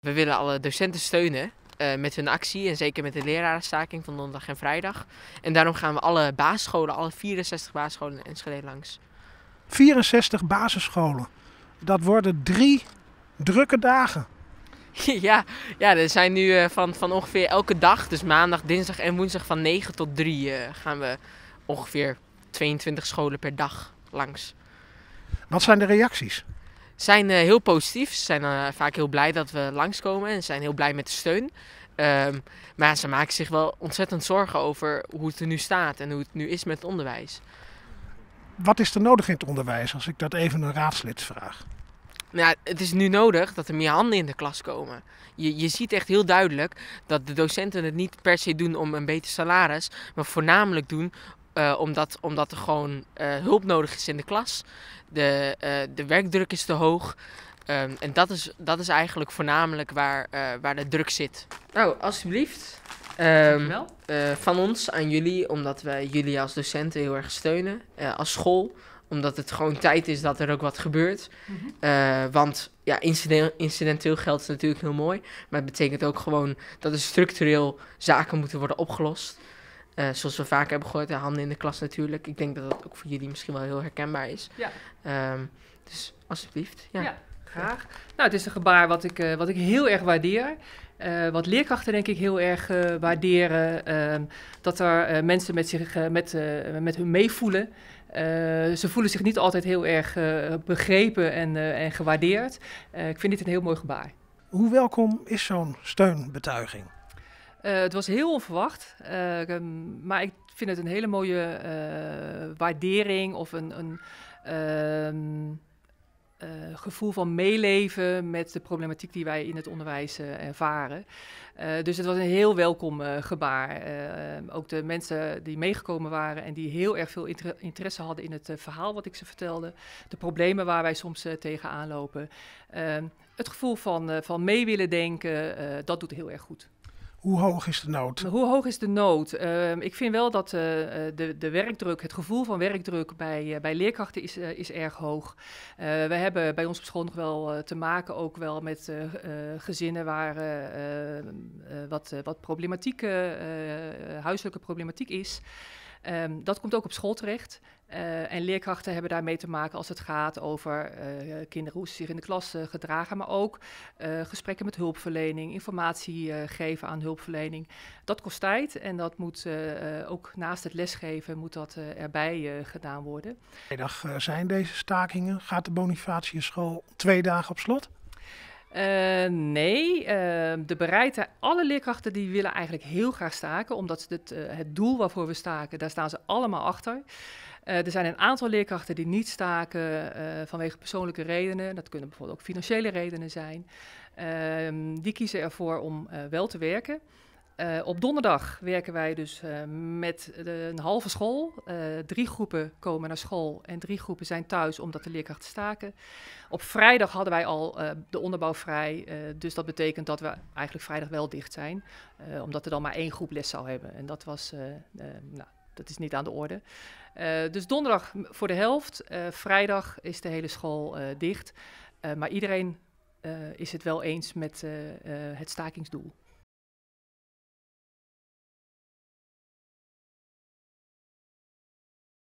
We willen alle docenten steunen eh, met hun actie en zeker met de lerarenstaking van donderdag en vrijdag. En daarom gaan we alle basisscholen, alle 64 basisscholen in Enschede langs. 64 basisscholen. Dat worden drie drukke dagen. ja, ja, er zijn nu eh, van, van ongeveer elke dag, dus maandag, dinsdag en woensdag van 9 tot 3 eh, gaan we ongeveer 22 scholen per dag langs. Wat zijn de reacties? zijn eh, heel positief. Ze zijn eh, vaak heel blij dat we langskomen en zijn heel blij met de steun. Ehm, maar ze maken zich wel ontzettend zorgen over hoe het er nu staat en hoe het nu is met het onderwijs. Wat is er nodig in het onderwijs, als ik dat even een raadslid vraag? Nou, het is nu nodig dat er meer handen in de klas komen. Je, je ziet echt heel duidelijk dat de docenten het niet per se doen om een beter salaris, maar voornamelijk doen eh, omdat, omdat er gewoon eh, hulp nodig is in de klas. De, eh, de werkdruk is te hoog. Ehm, en dat is, dat is eigenlijk voornamelijk waar, waar de druk zit. Nou, alsjeblieft. Um, van ons aan jullie, omdat wij jullie als docenten heel erg steunen. als school, omdat het gewoon tijd is dat er ook wat gebeurt. Mhm. want ja, incident incidenteel geldt is natuurlijk heel mooi. Maar het betekent ook gewoon dat er structureel zaken moeten worden opgelost. Eh, zoals we vaak hebben gehoord, de handen in de klas natuurlijk. Ik denk dat dat ook voor jullie misschien wel heel herkenbaar is. Ja. Ehm, dus alsjeblieft. Ja. ja. graag. Nou, het is een gebaar wat ik, eh, wat ik heel erg waardeer. Eh, wat leerkrachten denk ik heel erg waarderen. Ehm, dat er mensen met, zich, met, met hun meevoelen. Uh, ze voelen zich niet altijd heel erg begrepen en, en gewaardeerd. ik vind dit een heel mooi gebaar. Hoe welkom is zo'n steunbetuiging? Eh, het was heel onverwacht, eh, maar ik vind het een hele mooie eh, waardering of een, een ehm, gevoel van meeleven met de problematiek die wij in het onderwijs ervaren. dus het was een heel welkom gebaar. ook de mensen die meegekomen waren en die heel erg veel interesse hadden in het verhaal wat ik ze vertelde, de problemen waar wij soms tegenaan lopen. Ehm, het gevoel van, van mee willen denken, dat doet heel erg goed. Hoe hoog is de nood? Hoe hoog is de nood? Ehm, ik vind wel dat eh, eh, de, de werkdruk, het gevoel van werkdruk bij, eh, bij leerkrachten is, is erg hoog. we hebben bij ons op school nog wel te maken ook wel met gezinnen waar ehm, wat, wat problematiek, huiselijke problematiek is. Ehm, dat komt ook op school terecht. Eh, en leerkrachten hebben daarmee te maken als het gaat over uh, kinderen hoe ze zich in de klas eh, gedragen, maar ook gesprekken met hulpverlening, informatie geven aan hulpverlening. Dat kost tijd en dat moet ook naast het lesgeven moet dat erbij gedaan worden. Vrijdag zijn deze stakingen. Gaat de Bonifatius School twee dagen op slot? Eh, nee, uh, de bereidheid, alle leerkrachten die willen eigenlijk heel graag staken, omdat het, eh, het doel waarvoor we staken, daar staan ze allemaal achter. Eh, er zijn een aantal leerkrachten die niet staken vanwege persoonlijke redenen. Dat kunnen bijvoorbeeld ook financiële redenen zijn. Ehm, die kiezen ervoor om wel te werken. Eh, op donderdag werken wij dus eh, met een halve school. Eh, drie groepen komen naar school en drie groepen zijn thuis omdat de leerkrachten staken. Op vrijdag hadden wij al de onderbouw vrij. dus dat betekent dat we eigenlijk vrijdag wel dicht zijn. omdat er dan maar één groep les zou hebben. En dat was, nou, dat is niet aan de orde. dus donderdag voor de helft. vrijdag is de hele school dicht. maar iedereen is het wel eens met het stakingsdoel.